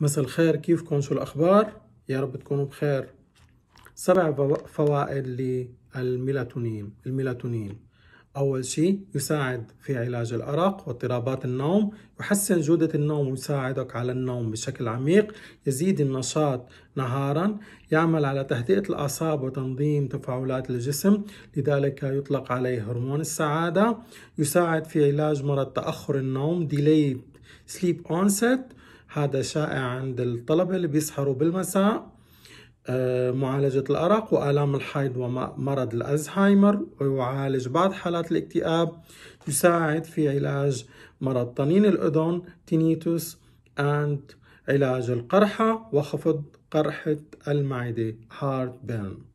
مساء الخير كيفكم شو الأخبار؟ يا رب تكونوا بخير سبع فوائد للميلاتونين الميلاتونين أول شيء يساعد في علاج الأرق واضطرابات النوم يحسن جودة النوم ويساعدك على النوم بشكل عميق يزيد النشاط نهارا يعمل على تهدئة الأعصاب وتنظيم تفاعلات الجسم لذلك يطلق عليه هرمون السعادة يساعد في علاج مرض تأخر النوم delayed sleep onset هذا شائع عند الطلبة اللي بيسهروا بالمساء آه، معالجة الأرق وآلام الحيض ومرض الأزهايمر ويعالج بعض حالات الاكتئاب يساعد في علاج مرض طنين الأذن تينيتوس and علاج القرحة وخفض قرحة المعدة heartburn